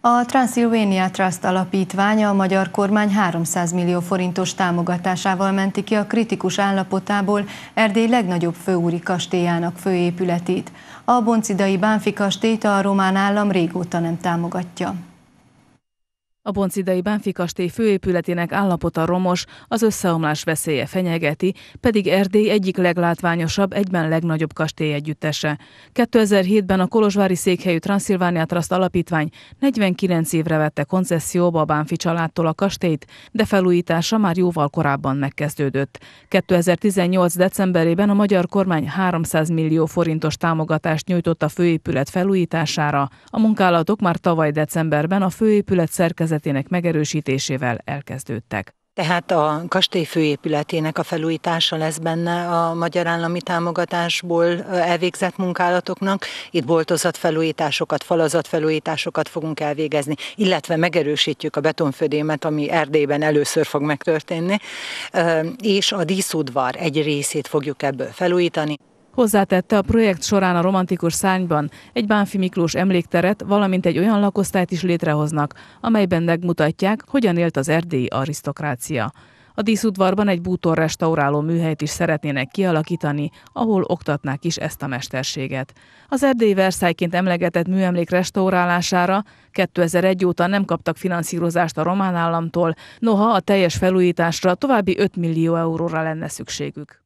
A Transylvania Trust alapítványa a magyar kormány 300 millió forintos támogatásával menti ki a kritikus állapotából Erdély legnagyobb főúri kastélyának főépületét. A boncidai Bánfi kastélyt a román állam régóta nem támogatja. A boncidai Bánfi kastély főépületének állapota romos, az összeomlás veszélye fenyegeti, pedig Erdély egyik leglátványosabb, egyben legnagyobb kastély együttese. 2007-ben a Kolozsvári székhelyű Transzilvánia Trust alapítvány 49 évre vette konceszióba a Bánfi családtól a kastélyt, de felújítása már jóval korábban megkezdődött. 2018. decemberében a magyar kormány 300 millió forintos támogatást nyújtott a főépület felújítására. A munkálatok már tavaly decemberben a főépület szerkezet környezetének megerősítésével elkezdődtek. Tehát a kastély főépületének a felújítása lesz benne a magyar állami támogatásból elvégzett munkálatoknak. Itt boltozat felújításokat, falazat felújításokat fogunk elvégezni, illetve megerősítjük a betonfödémet, ami Erdélyben először fog megtörténni, és a díszudvar egy részét fogjuk ebből felújítani. Hozzátette, a projekt során a romantikus szányban egy Bánfi Miklós emlékteret, valamint egy olyan lakosztályt is létrehoznak, amelyben megmutatják, hogyan élt az erdélyi arisztokrácia. A díszudvarban egy bútor restauráló műhelyt is szeretnének kialakítani, ahol oktatnák is ezt a mesterséget. Az erdélyi verszályként emlegetett műemlék restaurálására 2001 óta nem kaptak finanszírozást a román államtól, noha a teljes felújításra további 5 millió euróra lenne szükségük.